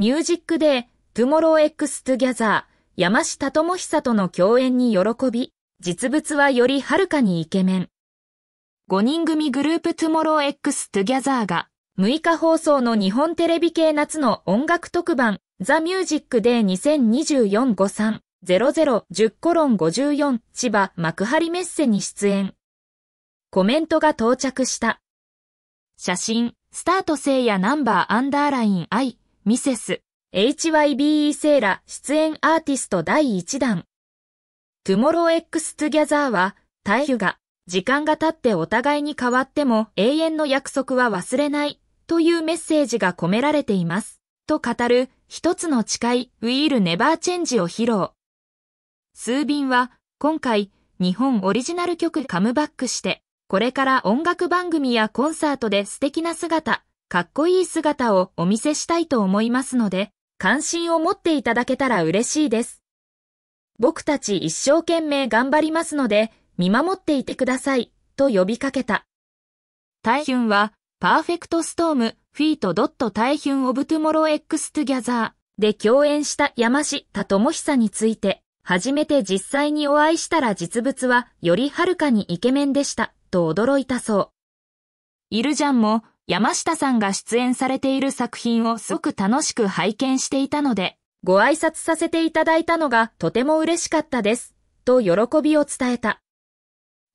ミュージックデー、トゥモロー X トゥギャザー、山下智久との共演に喜び、実物はよりはるかにイケメン。5人組グループトゥモロー X トゥギャザーが、6日放送の日本テレビ系夏の音楽特番、ザ・ミュージックデー2024 5 3 0010コロン54千葉幕張メッセに出演。コメントが到着した。写真、スタート聖夜ナンバーアンダーライン I ミセス、HYBE セーラ出演アーティスト第1弾。トゥモロー X トゥギャザーは、大油が、時間が経ってお互いに変わっても永遠の約束は忘れないというメッセージが込められています。と語る一つの誓い w ィー l Never Change を披露。数便は今回日本オリジナル曲カムバックしてこれから音楽番組やコンサートで素敵な姿かっこいい姿をお見せしたいと思いますので、関心を持っていただけたら嬉しいです。僕たち一生懸命頑張りますので、見守っていてください、と呼びかけた。大ヒュンは、パーフェクトストーム、フィートドット大ヒュンオブトゥモロー X トゥギャザーで共演した山下智久について、初めて実際にお会いしたら実物はよりはるかにイケメンでした、と驚いたそう。イルジャンも山下さんが出演されている作品をすごく楽しく拝見していたので、ご挨拶させていただいたのがとても嬉しかったです、と喜びを伝えた。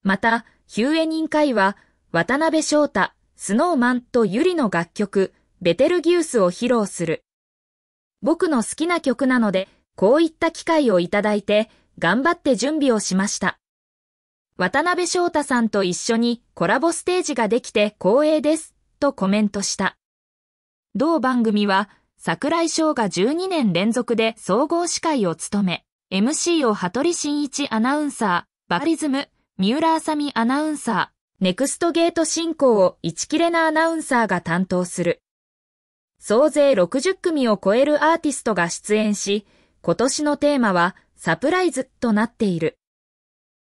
また、ヒューエニン会は、渡辺翔太、スノーマンとユリの楽曲、ベテルギウスを披露する。僕の好きな曲なので、こういった機会をいただいて、頑張って準備をしました。渡辺翔太さんと一緒にコラボステージができて光栄です。とコメントした。同番組は、桜井翔が12年連続で総合司会を務め、MC を羽鳥慎一アナウンサー、バリズム、三浦あさみアナウンサー、ネクストゲート進行を一切れなアナウンサーが担当する。総勢60組を超えるアーティストが出演し、今年のテーマはサプライズとなっている。